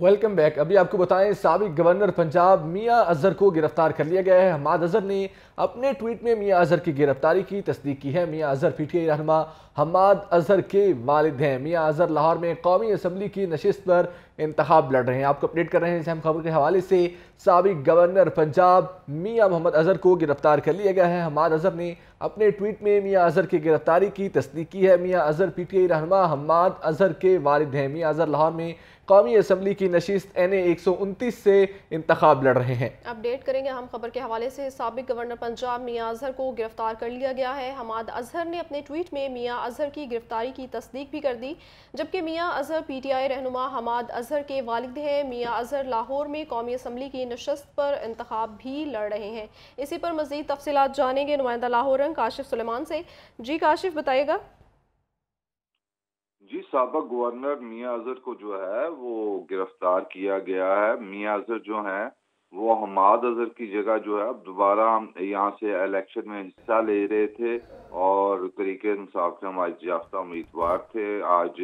welcome back अभी आपको बताएं सबक गवर्नर पंजाब मियां अजहर को गिरफ्तार कर लिया गया है हमाद अजहर ने अपने ट्वीट में मियां अजहर की गिरफ्तारी की तस्दीक की है मियां अजहर पीटीआई आई हमाद अजहर के वालिद हैं मियां अजहर लाहौर में कौमी असम्बली की नशस्त पर इंतहा लड़ रहे हैं आपको अपडेट कर रहे हैं अहम खबर के हवाले से सबक गवर्नर पंजाब मियाँ मोहम्मद अजहर को गिरफ्तार कर लिया गया है हमाद अजहर ने अपने ट्वीट में मियाँ अजहर की गिरफ्तारी की तस्दीक की है Mian Azhar P T I रहनमा हमाद अजहर के वालद हैं मियाँ अजहर लाहौर में कौमी असम्बली की नशीस्त एन ए से इंतखब लड़ रहे हैं अपडेट करेंगे हम खबर के हवाले से सबक गवर्नर पंजाब मियाँ अजहर को गिरफ्तार कर लिया गया है हमाद अजहर ने अपने ट्वीट में मियाँ अजहर की गिरफ्तारी की तस्दीक भी कर दी जबकि मियाँ अजहर पी टी आई रहनुमा हमाद अजहर के वालद हैं मियाँ अजहर लाहौर में कौमी असम्बली की नशस्त पर इंतब भी लड़ रहे हैं इसी पर मजीद तफसीत जानेंगे नुमाइंदा लाहौरंग काशिफ सलेमान से जी काशिफ बताइएगा जी सबक गवर्नर मियाँ अजहर को जो है वो गिरफ्तार किया गया है मियाँ अजहर जो है वो हमाद अजहर की जगह जो है अब दोबारा हम यहाँ से इलेक्शन में हिस्सा ले रहे थे और तरीके इंसाफ के आज याफ्ता उम्मीदवार थे आज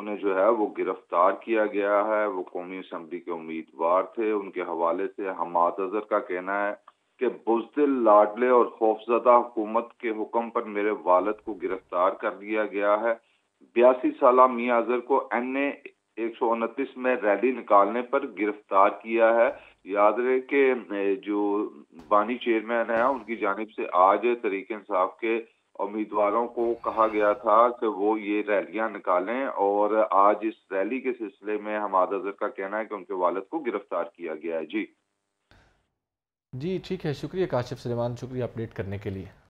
उन्हें जो है वो गिरफ्तार किया गया है वो कौमी असम्बली के उम्मीदवार थे उनके हवाले से हमाद अजहर का कहना है कि बुजदिल लाडले और खौफजदा हुकूमत के हुक्म पर मेरे वालद को गिरफ्तार कर लिया गया है बयासी साल मिया अजहर को एन ए एक सौ उनतीस में रैली निकालने पर गिरफ्तार किया है याद रहे कि जो बानी चेयरमैन है उनकी जानब से आज तरीके इंसाफ के उम्मीदवारों को कहा गया था कि वो ये रैलियां निकालें और आज इस रैली के सिलसिले में हमाद अजहर का कहना है कि उनके वालद को गिरफ्तार किया गया है जी जी ठीक है शुक्रिया काशिफ सलेमान शुक्रिया अपडेट करने के लिए